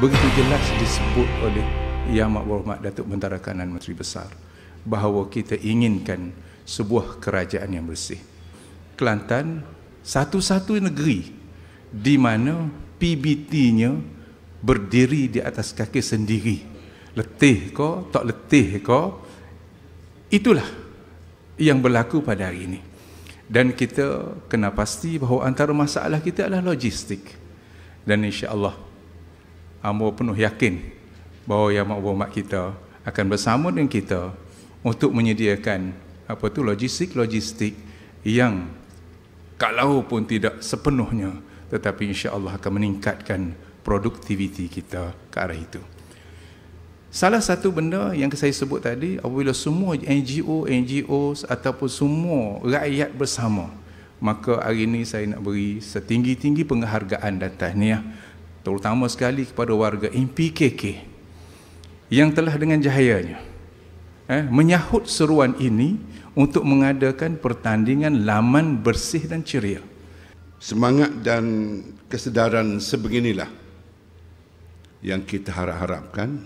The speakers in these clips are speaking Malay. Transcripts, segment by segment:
begitu jelas disebut oleh Yang Maha Berhormat Datuk Bentara Kanan Menteri Besar bahawa kita inginkan sebuah kerajaan yang bersih. Kelantan satu-satu negeri di mana PBT-nya berdiri di atas kaki sendiri. Letih ko, tak letih ko. Itulah yang berlaku pada hari ini. Dan kita kena pasti bahawa antara masalah kita adalah logistik. Dan insya-Allah hamba penuh yakin bahawa yang mak kita akan bersama dengan kita untuk menyediakan apa tu logistik-logistik yang kalau pun tidak sepenuhnya tetapi insya-Allah akan meningkatkan produktiviti kita ke arah itu. Salah satu benda yang saya sebut tadi apabila semua NGO, NGO ataupun semua rakyat bersama maka hari ini saya nak beri setinggi-tinggi penghargaan dan tahniah terutama sekali kepada warga MPKK yang telah dengan jahayanya eh, menyahut seruan ini untuk mengadakan pertandingan laman bersih dan ceria. Semangat dan kesedaran sebeginilah yang kita harap-harapkan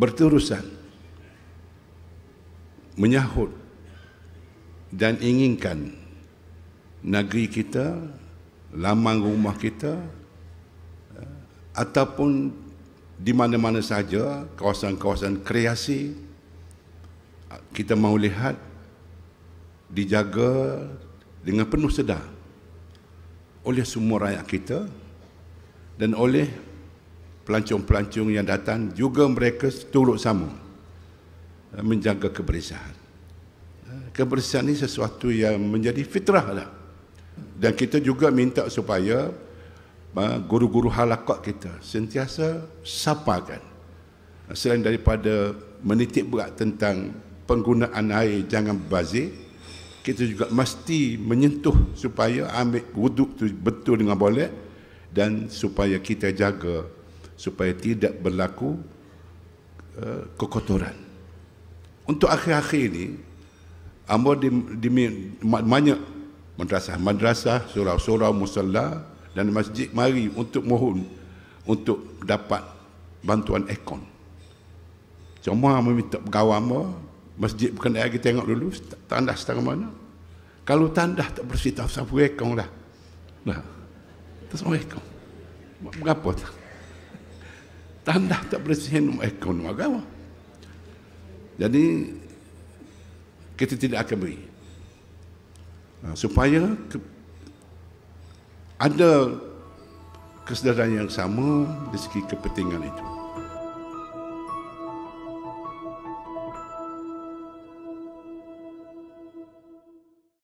berterusan menyahut dan inginkan negeri kita laman rumah kita eh, ataupun di mana-mana saja kawasan-kawasan kreasi eh, kita mahu lihat dijaga dengan penuh sedar oleh semua rakyat kita dan oleh pelancong-pelancong yang datang juga mereka turut sama eh, menjaga kebersihan. Kebersihan ini sesuatu yang menjadi fitrah lah dan kita juga minta supaya guru-guru halakot kita sentiasa sapakan selain daripada menitik berat tentang penggunaan air jangan bazir kita juga mesti menyentuh supaya ambil wuduk itu betul dengan boleh dan supaya kita jaga supaya tidak berlaku e, kekotoran untuk akhir-akhir ini Amor di, di, banyak madrasah-madrasah, surau-surau, musalla dan masjid mari untuk mohon untuk dapat bantuan ekon. Semua meminta pegawai apa, masjid bukan lagi tengok dulu tandas setara mana. Kalau tandas tak bersih tak usah pergi ekon lah. Nah, tak usah ekon. Berapa tak? Tanda tak bersih ekon apa? Jadi kita tidak akan beri. Ha, supaya ke, ada kesedaran yang sama di segi kepentingan itu.